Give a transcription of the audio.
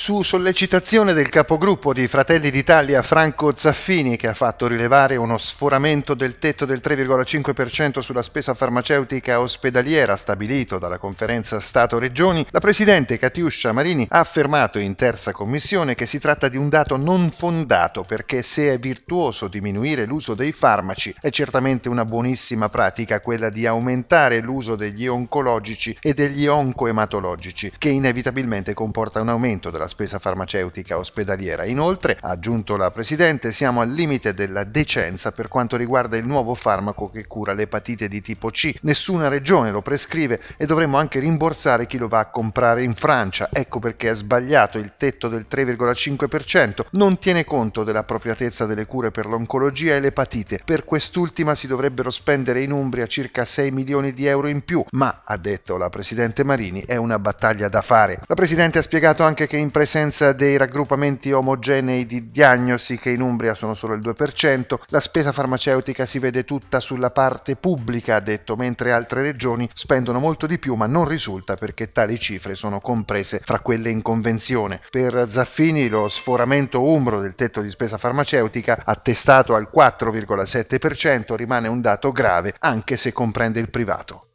Su sollecitazione del capogruppo di Fratelli d'Italia Franco Zaffini, che ha fatto rilevare uno sforamento del tetto del 3,5% sulla spesa farmaceutica ospedaliera stabilito dalla conferenza Stato-Regioni, la Presidente Catiuscia Marini ha affermato in terza commissione che si tratta di un dato non fondato perché se è virtuoso diminuire l'uso dei farmaci è certamente una buonissima pratica quella di aumentare l'uso degli oncologici e degli oncoematologici, che inevitabilmente comporta un aumento della la spesa farmaceutica ospedaliera. Inoltre, ha aggiunto la Presidente, siamo al limite della decenza per quanto riguarda il nuovo farmaco che cura l'epatite di tipo C. Nessuna regione lo prescrive e dovremmo anche rimborsare chi lo va a comprare in Francia. Ecco perché è sbagliato il tetto del 3,5%, non tiene conto dell'appropriatezza delle cure per l'oncologia e l'epatite. Per quest'ultima si dovrebbero spendere in Umbria circa 6 milioni di euro in più, ma, ha detto la Presidente Marini, è una battaglia da fare. La Presidente ha spiegato anche che in presenza dei raggruppamenti omogenei di diagnosi che in Umbria sono solo il 2%, la spesa farmaceutica si vede tutta sulla parte pubblica, ha detto, mentre altre regioni spendono molto di più, ma non risulta perché tali cifre sono comprese fra quelle in convenzione. Per Zaffini lo sforamento umbro del tetto di spesa farmaceutica, attestato al 4,7%, rimane un dato grave anche se comprende il privato.